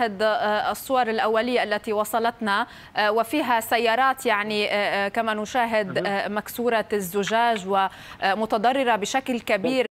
نشاهد آه، الصور الأولية التي وصلتنا آه، وفيها سيارات يعني آه، كما نشاهد مكسورة الزجاج ومتضررة بشكل كبير